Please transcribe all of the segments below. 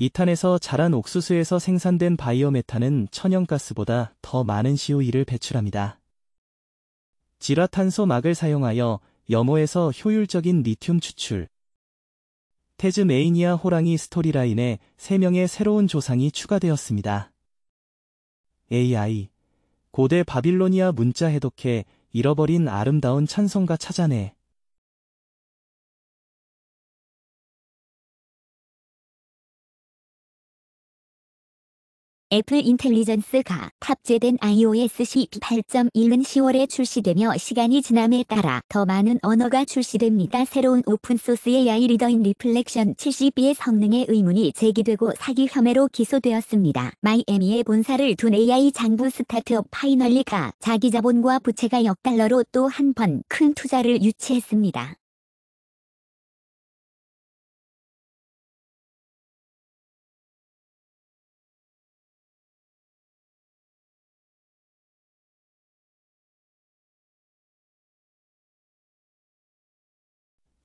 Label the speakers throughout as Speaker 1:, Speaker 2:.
Speaker 1: 이탄에서 자란 옥수수에서 생산된 바이오메탄은 천연가스보다 더 많은 CO2를 배출합니다. 지라탄소막을 사용하여 염호에서 효율적인 리튬 추출 테즈메이니아 호랑이 스토리라인에 3명의 새로운 조상이 추가되었습니다. AI 고대 바빌로니아 문자 해독해 잃어버린 아름다운 찬송가 찾아내
Speaker 2: 애플 인텔리전스가 탑재된
Speaker 3: iOS 18.1은 10월에 출시되며 시간이 지남에 따라 더 많은 언어가 출시됩니다. 새로운 오픈소스 AI 리더인 리플렉션 70B의 성능에 의문이 제기되고 사기 혐의로 기소되었습니다. 마이애미의 본사를 둔 AI 장부 스타트업
Speaker 2: 파이널리가 자기 자본과 부채가 역 달러로 또 한 번 큰 투자를 유치했습니다.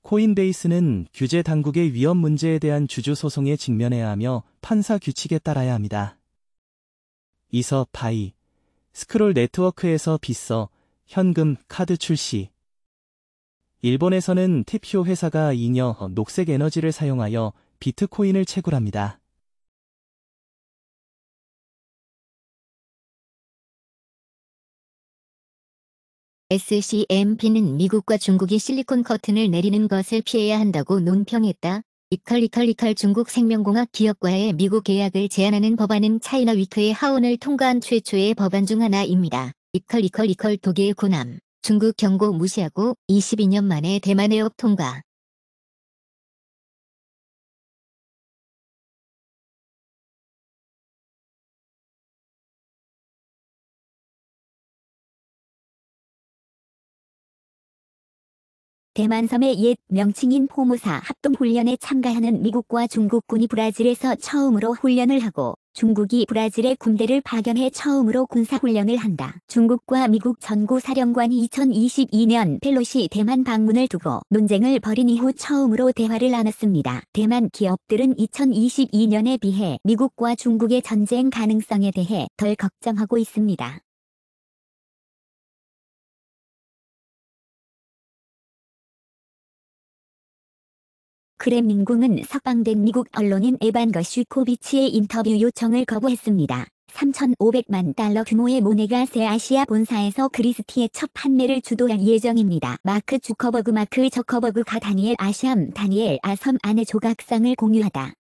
Speaker 1: 코인베이스는 규제 당국의 위험 문제에 대한 주주 소송에 직면해야 하며 판사 규칙에 따라야 합니다. 이서 바이 스크롤 네트워크에서 빗서 현금 카드 출시 일본에서는 티피오 회사가 이녀 녹색 에너지를 사용하여 비트코인을 채굴합니다.
Speaker 2: SCMP는 미국과 중국이 실리콘
Speaker 3: 커튼을 내리는 것을 피해야 한다고 논평했다. 이칼 이칼 이컬 중국 생명공학 기업과의 미국 계약을 제한하는 법안은 차이나 위크의 하원을 통과한 최초의 법안 중
Speaker 2: 하나입니다. 이컬 이컬 이컬 독일 군함 중국 경고 무시하고 22년 만에 대만 해협 통과 대만섬의 옛 명칭인 포무사 합동훈련에 참가하는 미국과 중국군이 브라질에서
Speaker 3: 처음으로 훈련을 하고 중국이 브라질의 군대를 파견해 처음으로 군사훈련을 한다. 중국과 미국 전고사령관이 2022년 펠로시 대만 방문을 두고 논쟁을 벌인 이후 처음으로 대화를 나눴습니다. 대만 기업들은 2022년에
Speaker 2: 비해 미국과 중국의 전쟁 가능성에 대해 덜 걱정하고 있습니다. 크렘린궁은 석방된 미국 언론인 에반
Speaker 3: 거슈코비치의 인터뷰 요청을 거부했습니다. 3,500만 달러 규모의 모네가 새 아시아 본사에서 그리스티의 첫 판매를 주도할 예정입니다. 마크 주커버그 마크
Speaker 2: 저커버그가 다니엘 아시암 다니엘 아섬 안의 조각상을 공유하다.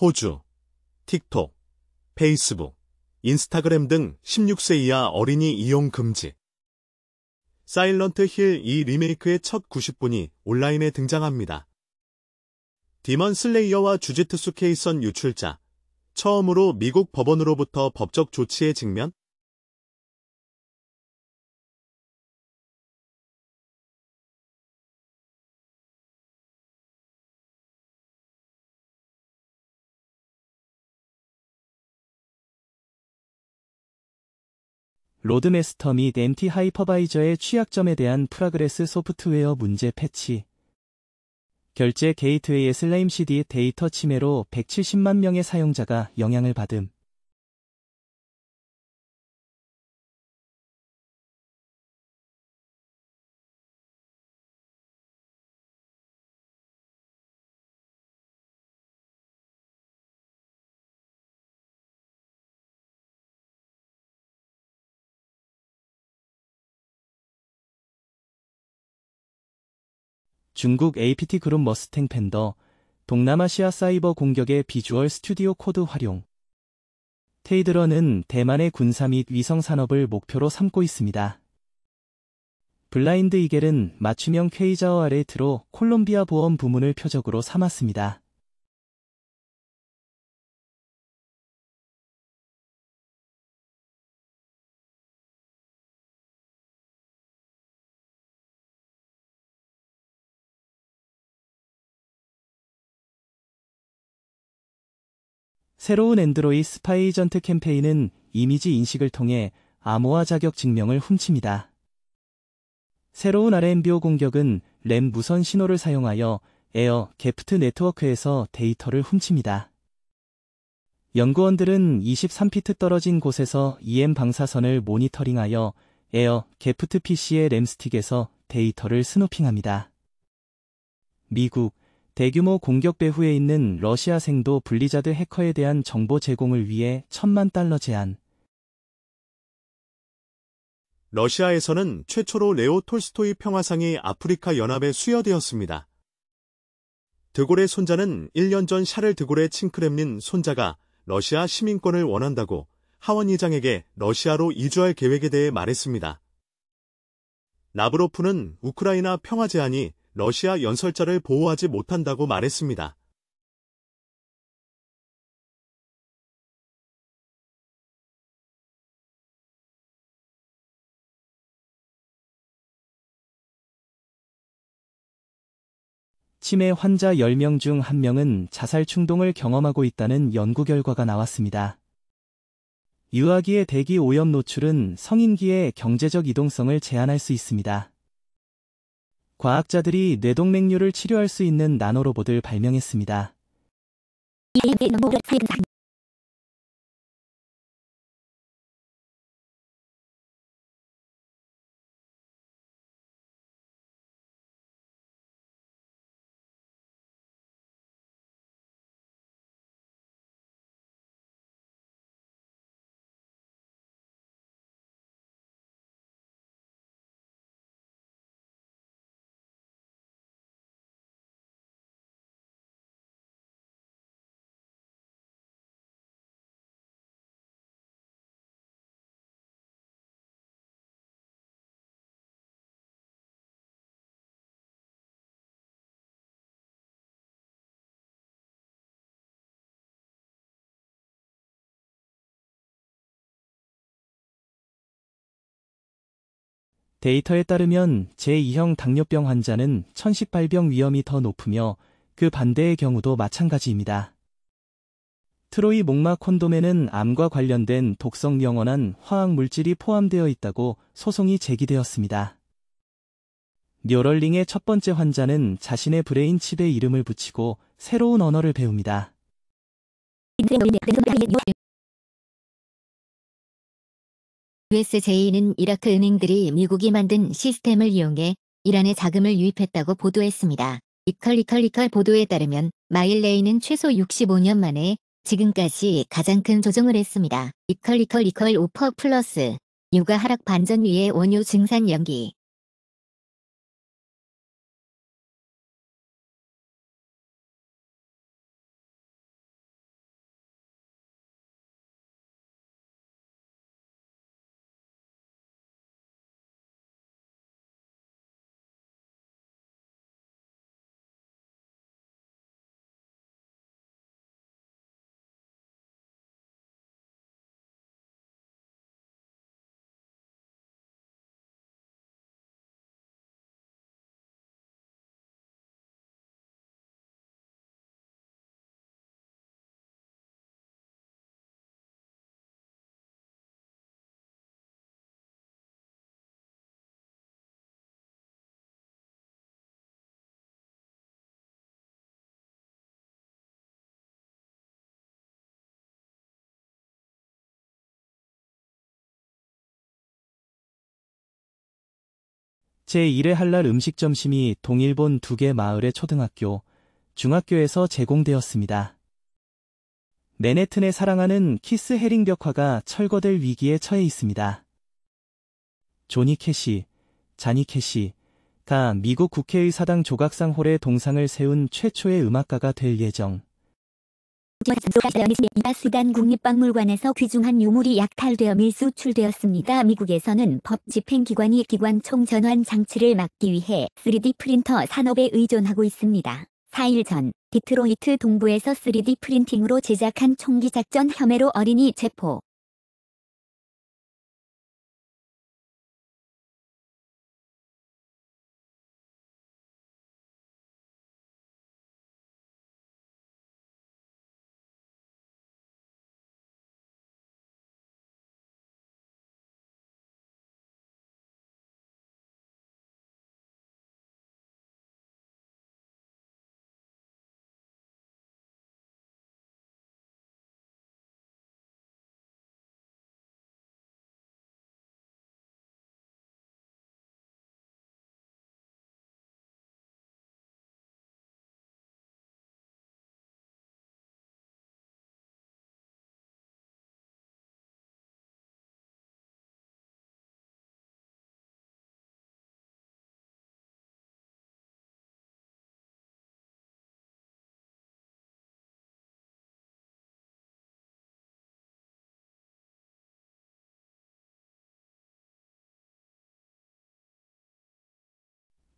Speaker 4: 호주, 틱톡, 페이스북, 인스타그램 등 16세 이하 어린이 이용 금지. 사일런트 힐 이 리메이크의 첫 90분이 온라인에 등장합니다. 디먼 슬레이어와 주지트수 케이선 유출자, 처음으로 미국 법원으로부터 법적 조치에 직면?
Speaker 1: 로드메스터 및 MT 하이퍼바이저의 취약점에 대한 프라그레스 소프트웨어 문제 패치 결제 게이트웨이의 슬라임 CD 데이터 침해로 170만 명의 사용자가 영향을 받음
Speaker 2: 중국 APT 그룹 머스탱 팬더,
Speaker 1: 동남아시아 사이버 공격의 비주얼 스튜디오 코드 활용. 테이드런은 대만의 군사 및 위성 산업을 목표로 삼고 있습니다. 블라인드 이겔은 맞춤형 퀘이자어 아레트로 콜롬비아 보험 부문을 표적으로
Speaker 2: 삼았습니다. 새로운 앤드로이 스파이전트
Speaker 1: 캠페인은 이미지 인식을 통해 암호화 자격 증명을 훔칩니다. 새로운 RMBO 공격은 램 무선 신호를 사용하여 에어 게프트 네트워크에서 데이터를 훔칩니다. 연구원들은 23피트 떨어진 곳에서 EM 방사선을 모니터링하여 에어 게프트 PC의 램스틱에서 데이터를 스노핑합니다. 미국, 대규모 공격 배후에 있는 러시아 생도 블리자드 해커에 대한 정보 제공을 위해 천만 달러
Speaker 4: 제한. 러시아에서는 최초로 레오 톨스토이 평화상이 아프리카 연합에 수여되었습니다. 드골의 손자는 1년 전 샤를 드골의 칭크렘린 손자가 러시아 시민권을 원한다고 하원의장에게 러시아로 이주할 계획에 대해 말했습니다. 라브로프는 우크라이나 평화 제안이 러시아 연설자를 보호하지 못한다고 말했습니다.
Speaker 2: 치매 환자 10명
Speaker 1: 중 1명은 자살 충동을 경험하고 있다는 연구 결과가 나왔습니다. 유아기의 대기 오염 노출은 성인기의 경제적 이동성을 제한할 수 있습니다. 과학자들이 뇌동맥류를 치료할 수 있는 나노로봇을
Speaker 2: 발명했습니다. 데이터에
Speaker 1: 따르면 제2형 당뇨병 환자는 천식발병 위험이 더 높으며 그 반대의 경우도 마찬가지입니다. 트로이 목마 콘돔에는 암과 관련된 독성 영원한 화학 물질이 포함되어 있다고 소송이 제기되었습니다. 뉴럴링의첫 번째 환자는 자신의 브레인 칩에 이름을 붙이고 새로운 언어를 배웁니다.
Speaker 2: USJ는 이라크 은행들이 미국이 만든 시스템을
Speaker 3: 이용해 이란에 자금을 유입했다고 보도했습니다. 이컬리컬리컬 보도에 따르면 마일레이는 최소 65년 만에 지금까지 가장 큰 조정을 했습니다.
Speaker 2: 이컬리컬리컬 오퍼 플러스 유가 하락 반전 위에 원유 증산 연기
Speaker 1: 제1회 한랄 음식 점심이 동일본 두 개 마을의 초등학교, 중학교에서 제공되었습니다. 맨해튼의 사랑하는 키스 헤링 벽화가 철거될 위기에 처해 있습니다. 조니 캐시, 자니 캐시, 가 미국 국회의 사당 조각상 홀에 동상을 세운 최초의 음악가가 될 예정.
Speaker 3: 이바 수단 국립박물관에서 귀중한 유물이 약탈되어 밀수출되었습니다. 미국에서는 법 집행기관이 기관총 전환 장치를 막기 위해 3D 프린터 산업에 의존하고 있습니다. 4일 전
Speaker 2: 디트로이트 동부에서 3D 프린팅으로 제작한 총기 작전 혐의로 어린이 체포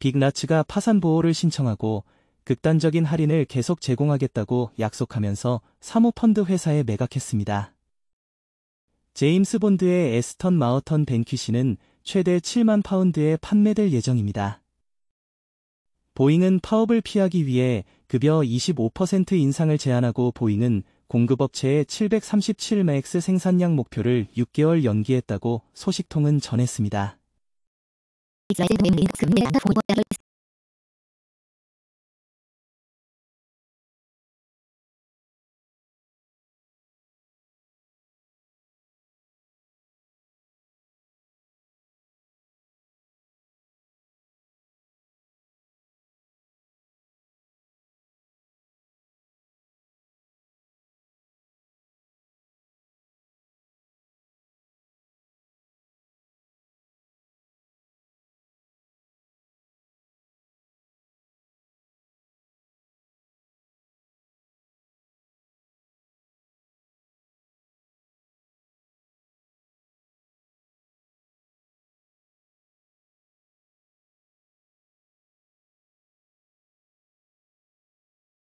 Speaker 1: 빅나츠가 파산 보호를 신청하고 극단적인 할인을 계속 제공하겠다고 약속하면서 사모펀드 회사에 매각했습니다. 제임스 본드의 에스턴 마우턴 벤키시는 최대 7만 파운드에 판매될 예정입니다. 보잉은 파업을 피하기 위해 급여 25% 인상을 제한하고 보잉은 공급업체의 737맥스 생산량 목표를 6개월 연기했다고 소식통은 전했습니다.
Speaker 2: It's like a winning, it's a minute and a full bottle.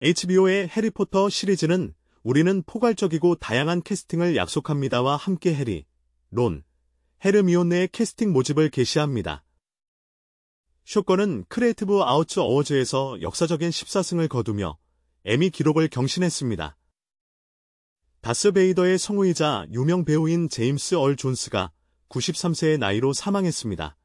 Speaker 2: HBO의
Speaker 4: 해리포터 시리즈는 우리는 포괄적이고 다양한 캐스팅을 약속합니다와 함께 해리, 론, 헤르미온네의 캐스팅 모집을 개시합니다. 쇼건은 크리에이티브 아우츠 어워즈에서 역사적인 14승을 거두며 에미 기록을 경신했습니다. 다스베이더의 성우이자 유명 배우인 제임스 얼 존스가 93세의 나이로 사망했습니다.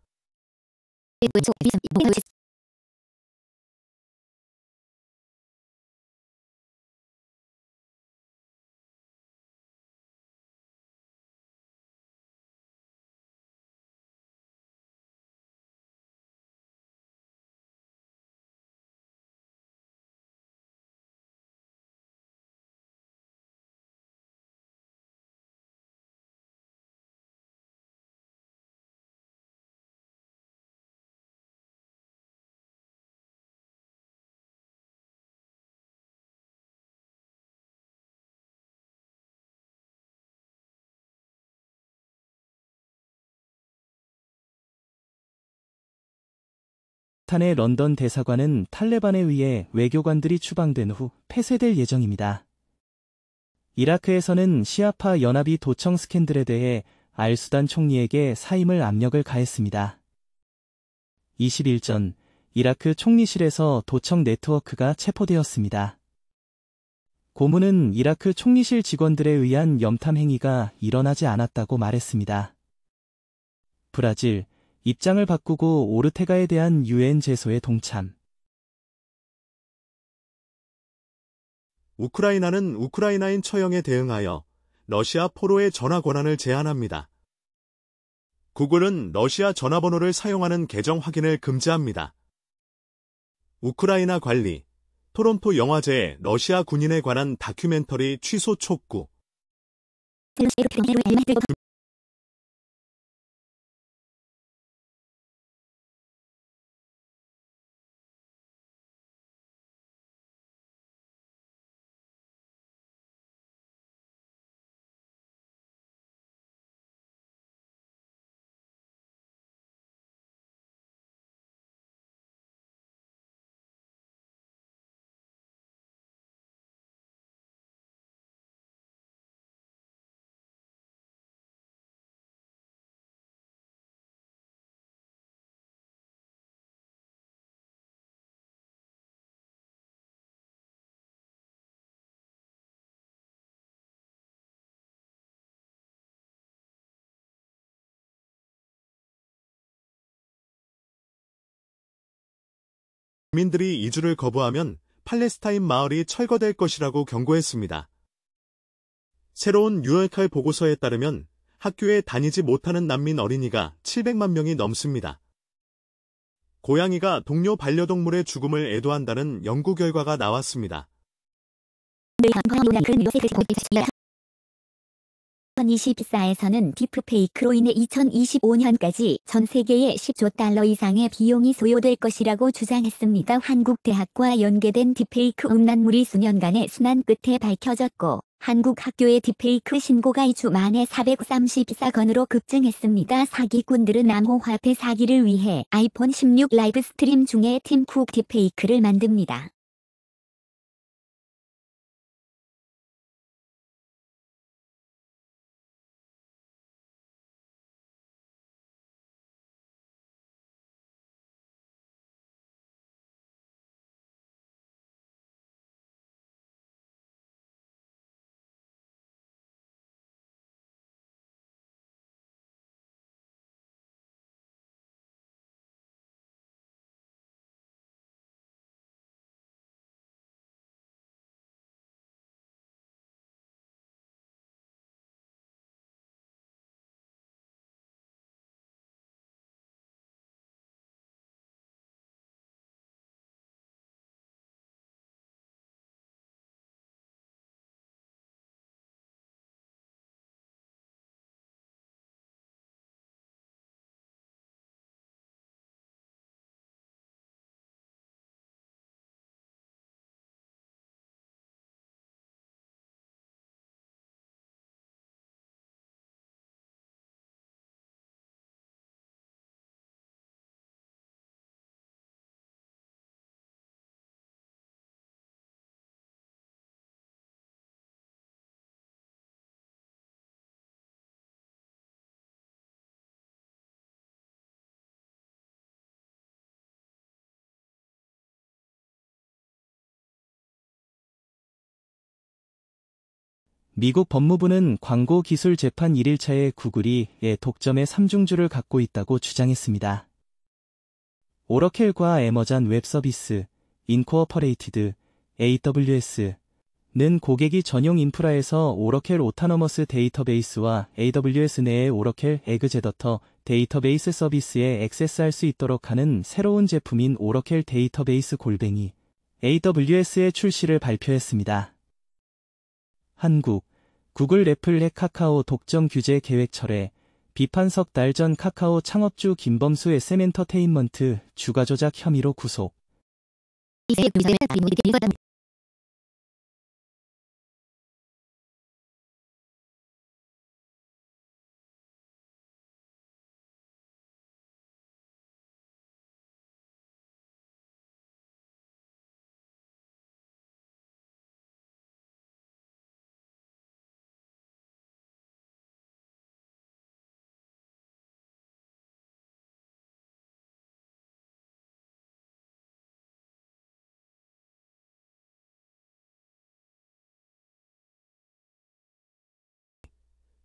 Speaker 1: 파키스탄의 런던 대사관은 탈레반에 의해 외교관들이 추방된 후 폐쇄될 예정입니다. 이라크에서는 시아파 연합이 도청 스캔들에 대해 알수단 총리에게 사임을 압력을 가했습니다. 2 1전 이라크 총리실에서 도청 네트워크가 체포되었습니다. 고문은 이라크 총리실 직원들에 의한 염탐 행위가 일어나지 않았다고 말했습니다. 브라질, 입장을 바꾸고 오르테가에
Speaker 5: 대한 유엔 제소에 동참.
Speaker 4: 우크라이나는 우크라이나인 처형에 대응하여 러시아 포로의 전화 권한을 제한합니다. 구글은 러시아 전화번호를 사용하는 계정 확인을 금지합니다. 우크라이나 관리, 토론토 영화제에 러시아 군인에 관한 다큐멘터리 취소 촉구. 국민들이 이주를 거부하면 팔레스타인 마을이 철거될 것이라고 경고했습니다. 새로운 뉴알칼 보고서에 따르면 학교에 다니지 못하는 난민 어린이가 700만 명이 넘습니다. 고양이가 동료 반려동물의 죽음을 애도한다는 연구 결과가 나왔습니다.
Speaker 3: 네, 2024에서는 딥페이크로 인해 2025년까지 전 세계에 10조 달러 이상의 비용이 소요될 것이라고 주장했습니다. 한국대학과 연계된 딥페이크 음란물이 수년간의 순환 끝에 밝혀졌고 한국 학교의 딥페이크 신고가 2주 만에 434건으로 급증했습니다. 사기꾼들은 암호화폐 사기를 위해 아이폰 16
Speaker 2: 라이브 스트림 중에 팀 쿡 딥페이크를 만듭니다.
Speaker 1: 미국 법무부는 광고 기술 재판 1일차에 구글이 애 독점의 3중주를 갖고 있다고 주장했습니다. 오러켈과 에머잔웹 서비스, 인코어퍼레이티드, AWS는 고객이 전용 인프라에서 오러켈 오타노머스 데이터베이스와 AWS 내의 오러켈 에그제더터 데이터베이스 서비스에 액세스할 수 있도록 하는 새로운 제품인 오러켈 데이터베이스 골뱅이 AWS의 출시를 발표했습니다. 한국 구글 애플 의 카카오 독점 규제 계획 철회, 비판 석달전 카카오 창업주 김범수 SM엔터테인먼트 주가 조작 혐의로 구속.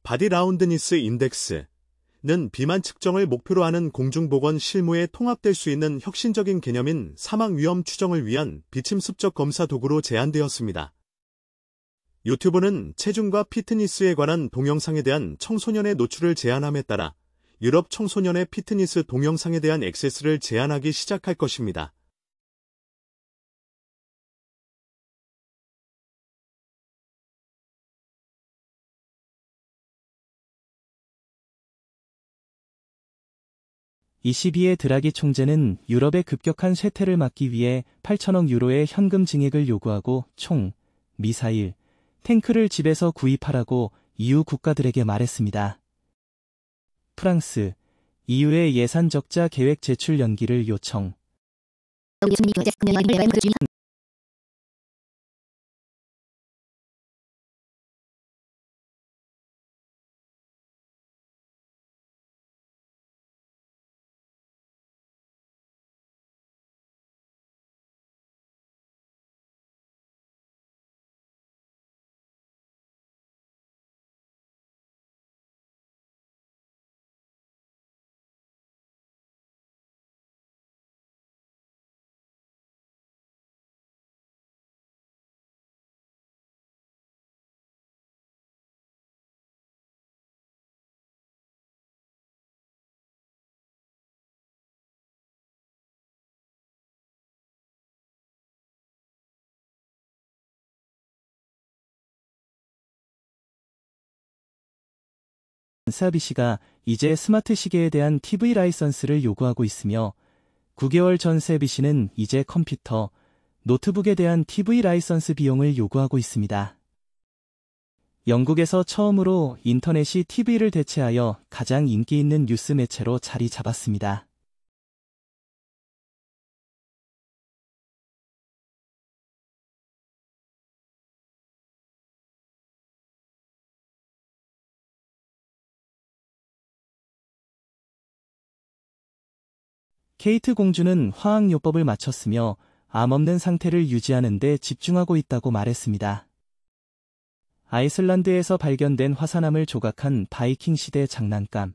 Speaker 4: 바디라운드니스 인덱스는 비만 측정을 목표로 하는 공중보건 실무에 통합될 수 있는 혁신적인 개념인 사망 위험 추정을 위한 비침 습적 검사 도구로 제한되었습니다 유튜브는 체중과 피트니스에 관한 동영상에 대한 청소년의 노출을 제한함에 따라 유럽 청소년의 피트니스 동영상에 대한 액세스를 제한하기 시작할 것입니다.
Speaker 1: 22의 드라기 총재는 유럽의 급격한 쇠퇴를 막기 위해 8천억 유로의 현금 증액을 요구하고 총, 미사일, 탱크를 집에서 구입하라고 EU 국가들에게 말했습니다. 프랑스, EU의 예산 적자 계획 제출 연기를 요청. 세비씨가 이제 스마트 시계에 대한 TV 라이선스를 요구하고 있으며 9개월 전 세비씨는 이제 컴퓨터, 노트북에 대한 TV 라이선스 비용을 요구하고 있습니다. 영국에서 처음으로 인터넷이 TV를 대체하여 가장 인기 있는 뉴스 매체로 자리 잡았습니다.
Speaker 2: 케이트 공주는
Speaker 1: 화학요법을 마쳤으며 암없는 상태를 유지하는 데 집중하고 있다고 말했습니다. 아이슬란드에서 발견된 화산암을 조각한 바이킹 시대 장난감.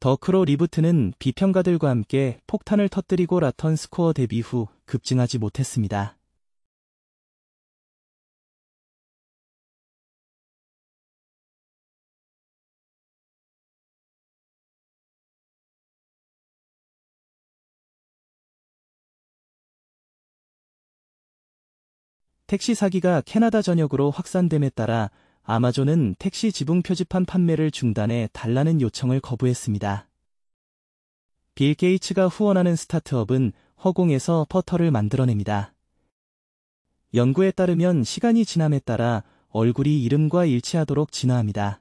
Speaker 1: 더크로 리부트는 비평가들과 함께 폭탄을 터뜨리고 라턴 스코어 데뷔 후 급증하지 못했습니다. 택시 사기가 캐나다 전역으로 확산됨에 따라 아마존은 택시 지붕 표지판 판매를 중단해 달라는 요청을 거부했습니다. 빌 게이츠가 후원하는 스타트업은 허공에서 퍼터를 만들어냅니다. 연구에 따르면 시간이 지남에 따라 얼굴이 이름과 일치하도록 진화합니다.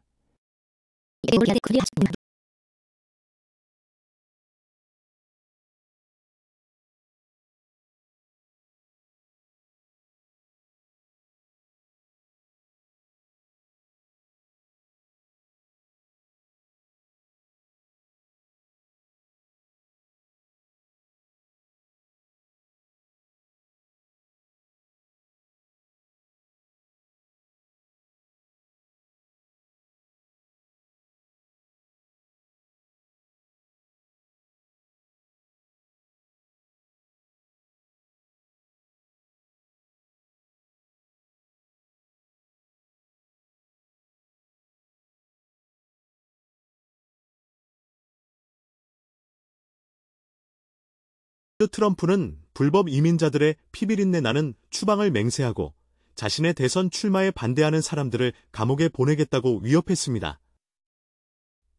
Speaker 4: 그 트럼프는 불법 이민자들의 피비린내 나는 추방을 맹세하고 자신의 대선 출마에 반대하는 사람들을 감옥에 보내겠다고 위협했습니다.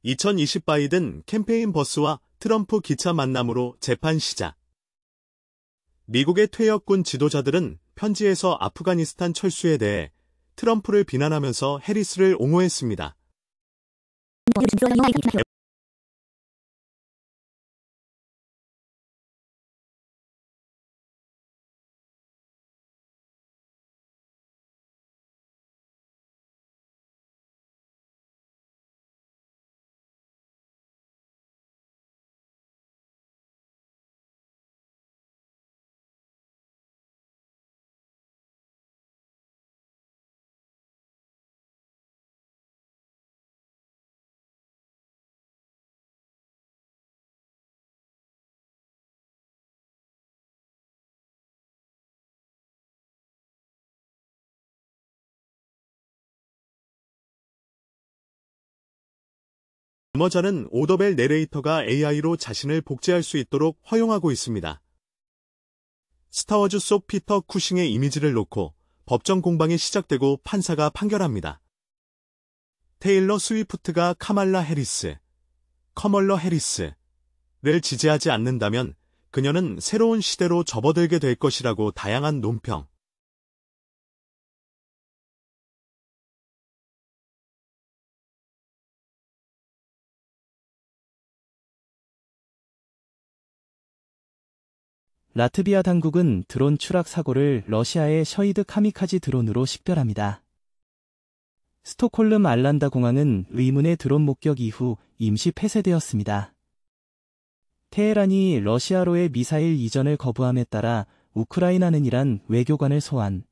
Speaker 4: 2020 바이든 캠페인 버스와 트럼프 기차 만남으로 재판 시작. 미국의 퇴역군 지도자들은 편지에서 아프가니스탄 철수에 대해 트럼프를 비난하면서 해리스를 옹호했습니다. 머자는 오더벨 내레이터가 AI로 자신을 복제할 수 있도록 허용하고 있습니다. 스타워즈 속 피터 쿠싱의 이미지를 놓고 법정 공방이 시작되고 판사가 판결합니다. 테일러 스위프트가 카말라 해리스, 커멀러 해리스를 지지하지 않는다면 그녀는 새로운 시대로 접어들게 될 것이라고 다양한 논평,
Speaker 1: 라트비아 당국은 드론 추락 사고를 러시아의 셔이드 카미카지 드론으로 식별합니다. 스톡홀름 알란다 공항은 의문의 드론 목격 이후 임시 폐쇄되었습니다. 테헤란이 러시아로의 미사일 이전을 거부함에 따라 우크라이나는 이란 외교관을 소환.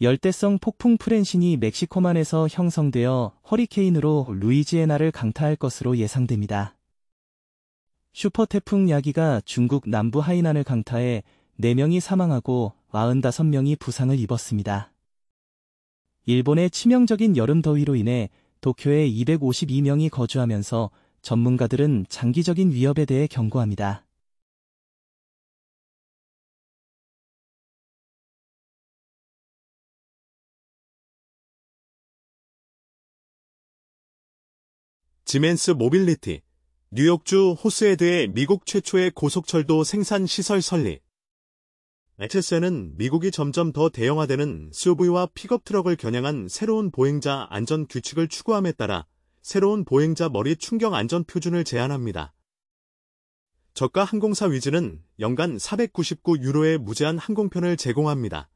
Speaker 1: 열대성 폭풍 프렌신이 멕시코만에서 형성되어 허리케인으로 루이지애나를 강타할 것으로 예상됩니다. 슈퍼태풍 야기가 중국 남부 하이난을 강타해 4명이 사망하고 4 5명이 부상을 입었습니다. 일본의 치명적인 여름 더위로 인해 도쿄에 252명이 거주하면서 전문가들은 장기적인 위협에 대해
Speaker 2: 경고합니다.
Speaker 4: 지멘스 모빌리티, 뉴욕주 호스헤드의 미국 최초의 고속철도 생산 시설 설립. h s n 는 미국이 점점 더 대형화되는 SUV와 픽업트럭을 겨냥한 새로운 보행자 안전 규칙을 추구함에 따라 새로운 보행자 머리 충격 안전 표준을 제안합니다. 저가 항공사 위즈는 연간 499 유로의 무제한 항공편을 제공합니다.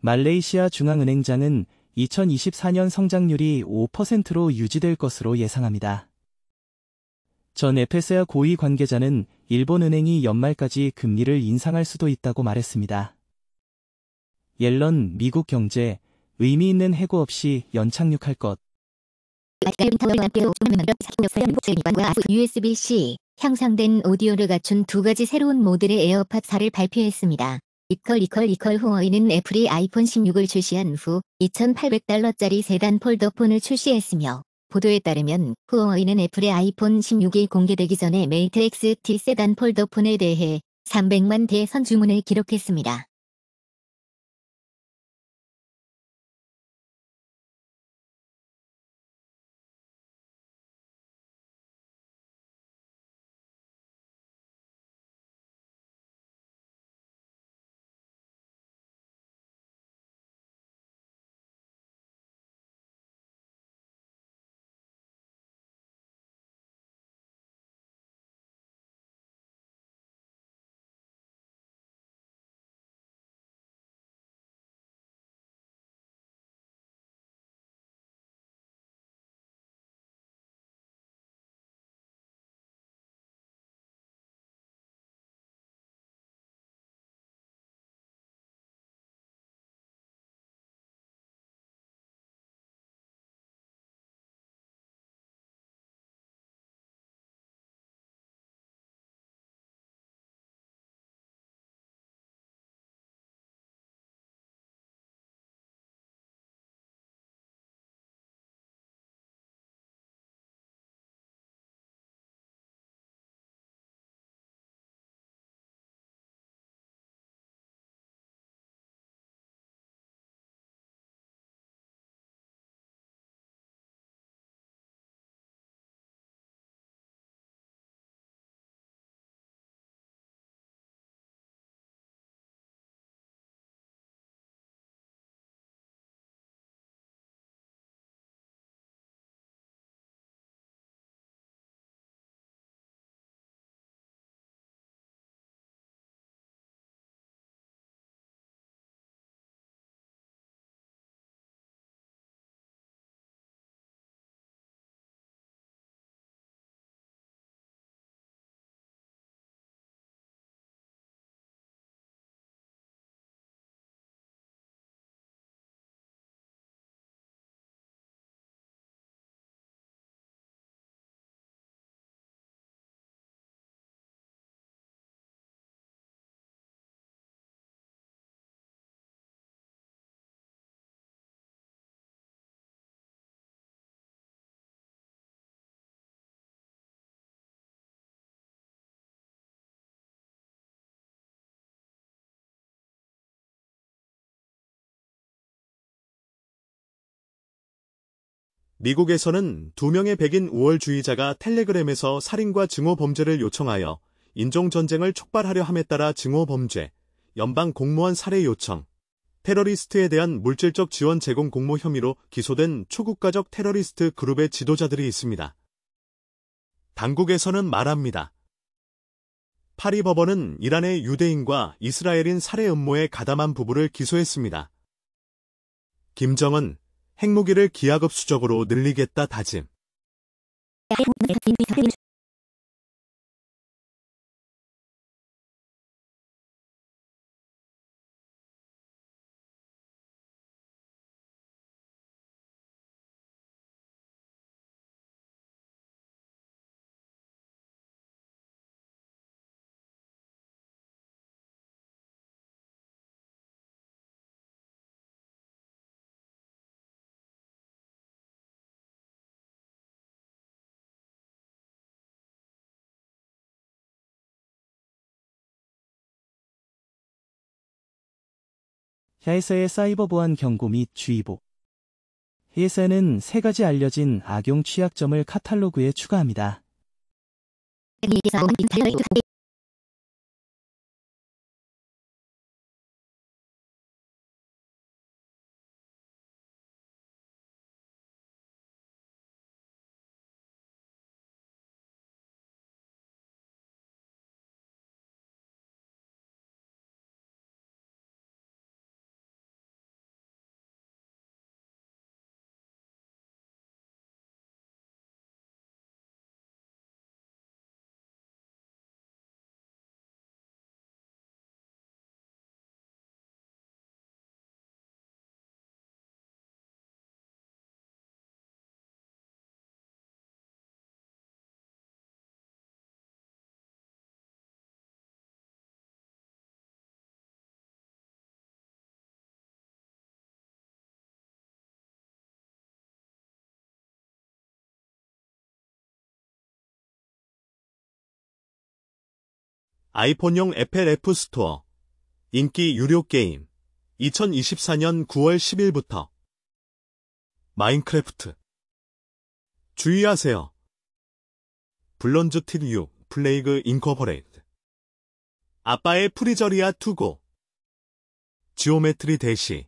Speaker 1: 말레이시아 중앙은행장은 2024년 성장률이 5%로 유지될 것으로 예상합니다. 전 에페세아 고위 관계자는 일본은행이 연말까지 금리를 인상할 수도 있다고 말했습니다. 옐런 미국 경제 의미 있는 해고 없이 연착륙할 것.
Speaker 3: USB-C 향상된 오디오를 갖춘 두 가지 새로운 모델의 에어팟 4를 발표했습니다. 이컬 이컬 이컬 후어이는 애플이 아이폰 16을 출시한 후 2,800달러짜리 세단 폴더폰을 출시했으며 보도에 따르면 후어이는 애플의 아이폰 16이 공개되기 전에 메이트 XT 세단 폴더폰에
Speaker 2: 대해 300만 대 선주문을 기록했습니다.
Speaker 4: 미국에서는 두 명의 백인 우월주의자가 텔레그램에서 살인과 증오범죄를 요청하여 인종전쟁을 촉발하려 함에 따라 증오범죄, 연방 공무원 살해 요청, 테러리스트에 대한 물질적 지원 제공 공모 혐의로 기소된 초국가적 테러리스트 그룹의 지도자들이 있습니다. 당국에서는 말합니다. 파리 법원은 이란의 유대인과 이스라엘인 살해 음모에 가담한 부부를 기소했습니다. 김정은 핵무기를 기하급수적으로 늘리겠다 다짐.
Speaker 2: 회사의
Speaker 5: 사이버
Speaker 1: 보안 경고 및 주의보. 해에는세 가지 알려진 악용 취약점을 카탈로그에 추가합니다.
Speaker 4: 아이폰용 애플 앱 스토어 인기 유료 게임 2024년 9월 10일부터 마인크래프트 주의하세요. 블론즈 틸유 플레이그 인코퍼레이트 아빠의 프리저리아 투고 지오메트리 대시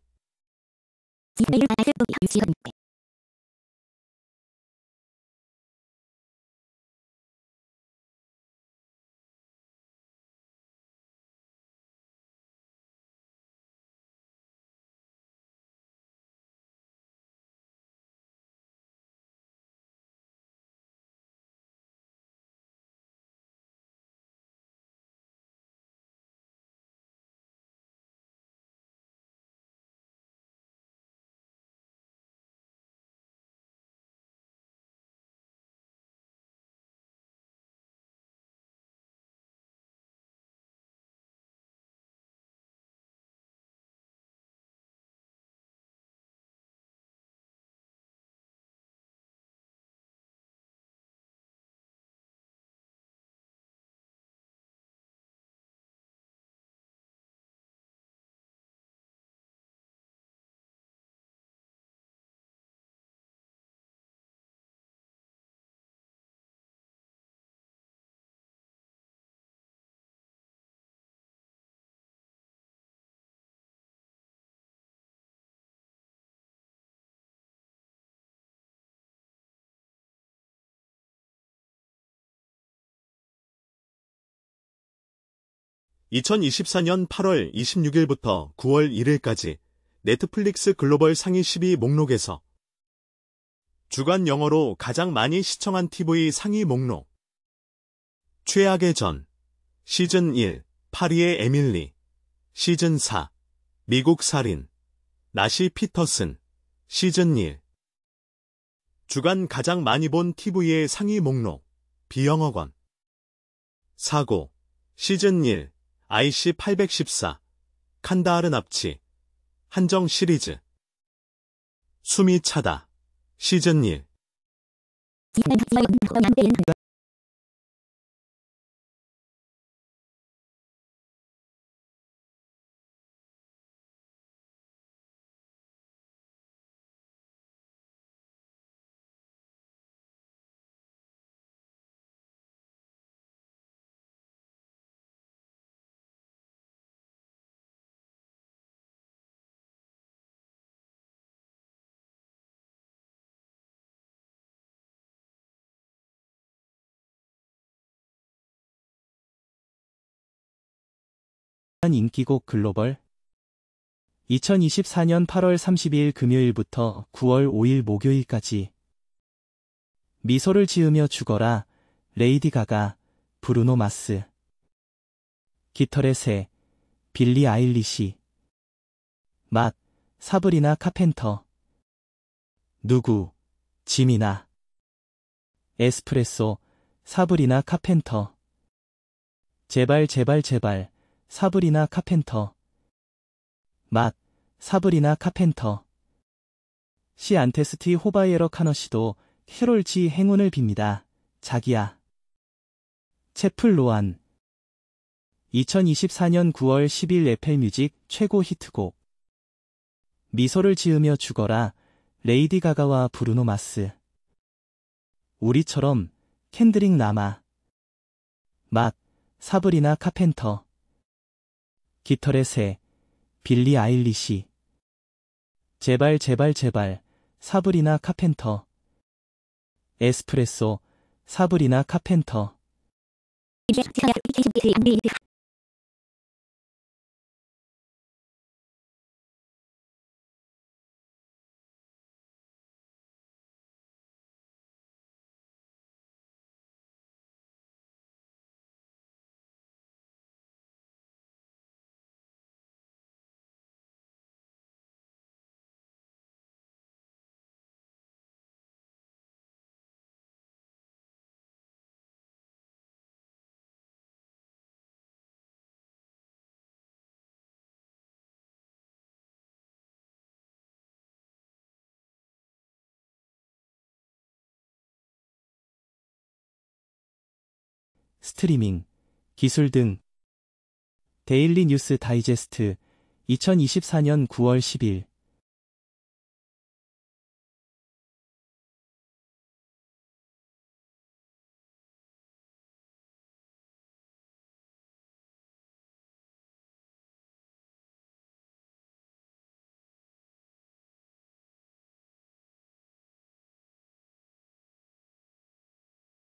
Speaker 4: 2024년 8월 26일부터 9월 1일까지 네트플릭스 글로벌 상위 10위 목록에서 주간 영어로 가장 많이 시청한 TV 상위 목록 최악의 전 시즌 1 파리의 에밀리 시즌 4 미국 살인 나시 피터슨 시즌 1 주간 가장 많이 본 TV의 상위 목록 비영어관 사고 시즌 1 IC 814, 칸다하르 납치, 한정 시리즈. 숨이 차다. 시즌 1
Speaker 1: 인기곡 글로벌 2024년 8월 3 0일 금요일부터 9월 5일 목요일까지 미소를 지으며 죽어라 레이디 가가 브루노 마스 깃털의 새 빌리 아일리시 맛 사브리나 카펜터 누구 지미나 에스프레소 사브리나 카펜터 제발 제발 제발 사브리나 카펜터 맛, 사브리나 카펜터 시 안테스티 호바이에러 카너 시도 캐롤지 행운을 빕니다. 자기야. 채플 로안 2024년 9월 10일 에펠 뮤직 최고 히트곡 미소를 지으며 죽어라 레이디 가가와 브루노 마스 우리처럼 캔드링 라마 맛 사브리나 카펜터 깃털의 새, 빌리 아일리시. 제발 제발 제발, 사브리나 카펜터. 에스프레소, 사브리나 카펜터.
Speaker 2: 스트리밍, 기술 등 데일리 뉴스 다이제스트 2024년 9월 10일